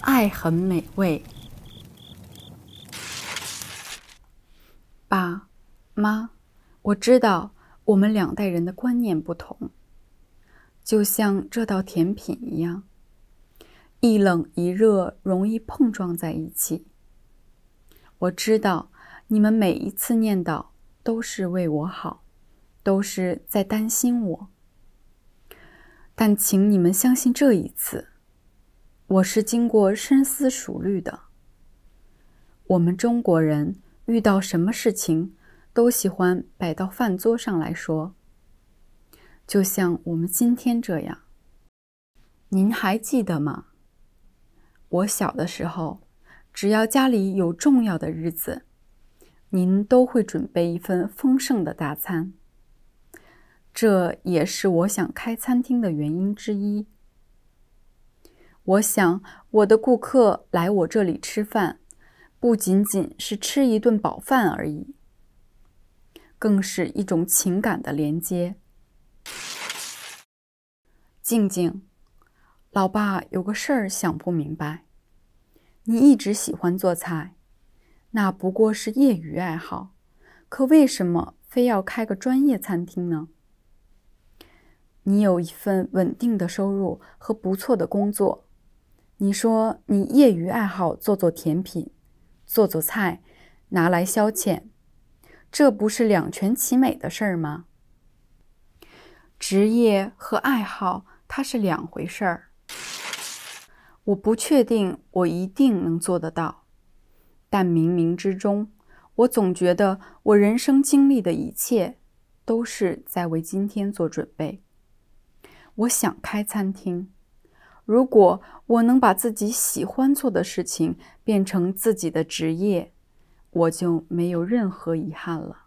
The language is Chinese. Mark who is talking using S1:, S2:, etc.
S1: 爱很美味，爸妈，我知道我们两代人的观念不同，就像这道甜品一样，一冷一热，容易碰撞在一起。我知道你们每一次念叨都是为我好，都是在担心我。但请你们相信，这一次我是经过深思熟虑的。我们中国人遇到什么事情都喜欢摆到饭桌上来说，就像我们今天这样。您还记得吗？我小的时候，只要家里有重要的日子，您都会准备一份丰盛的大餐。这也是我想开餐厅的原因之一。我想，我的顾客来我这里吃饭，不仅仅是吃一顿饱饭而已，更是一种情感的连接。静静，老爸有个事儿想不明白：你一直喜欢做菜，那不过是业余爱好，可为什么非要开个专业餐厅呢？你有一份稳定的收入和不错的工作，你说你业余爱好做做甜品，做做菜，拿来消遣，这不是两全其美的事儿吗？职业和爱好它是两回事儿。我不确定我一定能做得到，但冥冥之中，我总觉得我人生经历的一切都是在为今天做准备。我想开餐厅。如果我能把自己喜欢做的事情变成自己的职业，我就没有任何遗憾了。